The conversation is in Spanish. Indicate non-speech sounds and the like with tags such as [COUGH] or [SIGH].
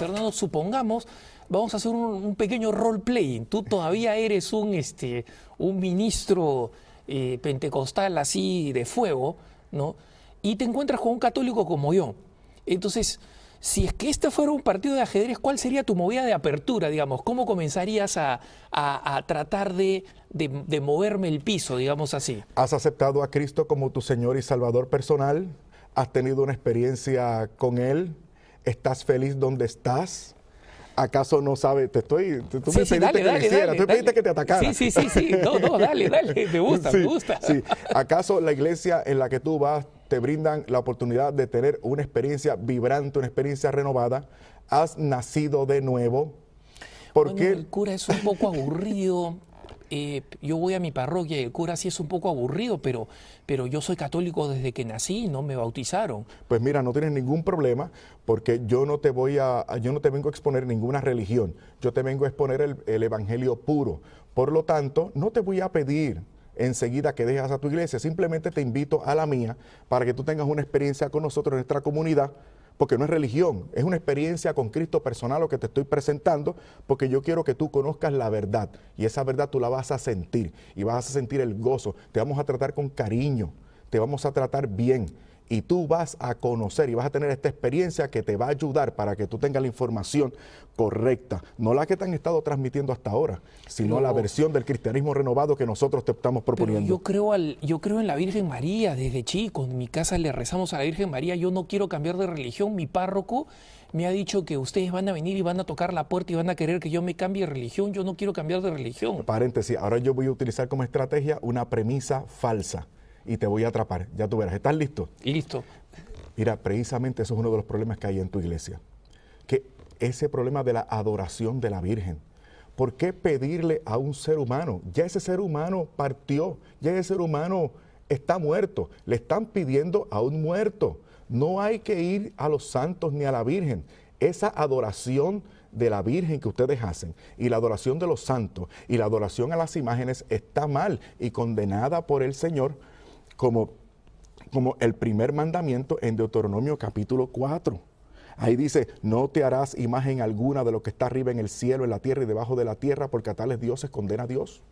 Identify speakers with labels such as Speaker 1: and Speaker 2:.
Speaker 1: Fernando, supongamos,
Speaker 2: vamos a hacer un, pequeño role-playing. Tú todavía eres un, este, un ministro eh, pentecostal así de fuego, ¿no? Y te encuentras con un católico como yo. Entonces, si es que este fuera un partido de ajedrez, ¿cuál sería tu movida de apertura, digamos? ¿Cómo comenzarías a, tratar de, de moverme el piso, digamos así?
Speaker 1: ¿Has aceptado a Cristo como tu Señor y Salvador personal? ¿Has tenido una experiencia con Él? ¿Estás feliz donde estás? ¿Acaso no sabes? Te estoy. pediste que te atacara. Sí, sí, sí, No, no, dale, dale. Te [LAUGHS] gusta, te gusta. Sí. ¿Acaso la iglesia en la que tú vas te brindan la oportunidad de tener una experiencia vibrante, una experiencia renovada? ¿Has nacido de nuevo? Porque el cura
Speaker 2: es un poco aburrido. Eh, yo voy a mi parroquia y el cura sí es un poco aburrido, pero, pero yo soy católico desde que nací, no me bautizaron.
Speaker 1: Pues mira, no tienes ningún problema porque yo no te voy a, yo no te vengo a exponer ninguna religión, yo te vengo a exponer el, evangelio puro. Por lo tanto, no te voy a pedir enseguida que dejes a tu iglesia, simplemente te invito a la mía para que tú tengas una experiencia con nosotros en nuestra comunidad porque no es religión, es una experiencia con Cristo personal lo que te estoy presentando, porque yo quiero que tú conozcas la verdad y esa verdad tú la vas a sentir y vas a sentir el gozo, te vamos a tratar con cariño, te vamos a tratar bien y tú vas a conocer y vas a tener esta experiencia que te va a ayudar para que tú tengas la información correcta, no la que te han estado transmitiendo hasta ahora, sino la versión del cristianismo renovado que nosotros te estamos proponiendo. yo
Speaker 2: creo yo creo en la Virgen María desde chico, en mi casa le rezamos a la Virgen María, yo no quiero cambiar de religión, mi párroco me ha dicho que ustedes van a venir y van a tocar la puerta y van a querer que yo me cambie de religión, yo no quiero cambiar de religión.
Speaker 1: Paréntesis, ahora yo voy a utilizar como estrategia una premisa falsa y te voy a atrapar. Ya tú verás, ¿estás listo? Listo. Mira, precisamente eso es uno de los problemas que hay en tu iglesia, que ese problema de la adoración de la Virgen. ¿Por qué pedirle a un ser humano? Ya ese ser humano partió, ya ese ser humano está muerto, le están pidiendo a un muerto. No hay que ir a los santos ni a la Virgen. Esa adoración de la Virgen que ustedes hacen y la adoración de los santos y la adoración a las imágenes está mal y condenada por el Señor como, el primer mandamiento en Deuteronomio capítulo 4. Ahí dice, no te harás imagen alguna de lo que está arriba en el cielo, en la tierra y debajo de la tierra, porque a tales dioses condena a Dios.